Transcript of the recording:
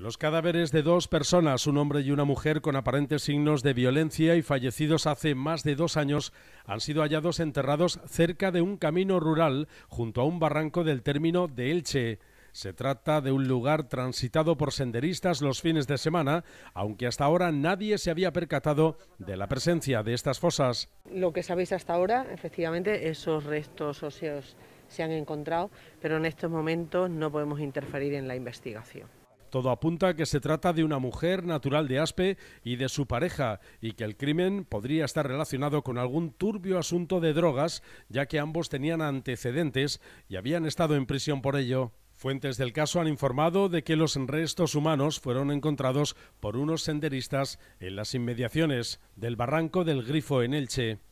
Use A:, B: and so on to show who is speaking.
A: Los cadáveres de dos personas, un hombre y una mujer con aparentes signos de violencia y fallecidos hace más de dos años, han sido hallados enterrados cerca de un camino rural junto a un barranco del término de Elche. Se trata de un lugar transitado por senderistas los fines de semana, aunque hasta ahora nadie se había percatado de la presencia de estas fosas.
B: Lo que sabéis hasta ahora, efectivamente, esos restos óseos se han encontrado, pero en estos momentos no podemos interferir en la investigación.
A: Todo apunta a que se trata de una mujer natural de Aspe y de su pareja y que el crimen podría estar relacionado con algún turbio asunto de drogas, ya que ambos tenían antecedentes y habían estado en prisión por ello. Fuentes del caso han informado de que los restos humanos fueron encontrados por unos senderistas en las inmediaciones del barranco del Grifo en Elche.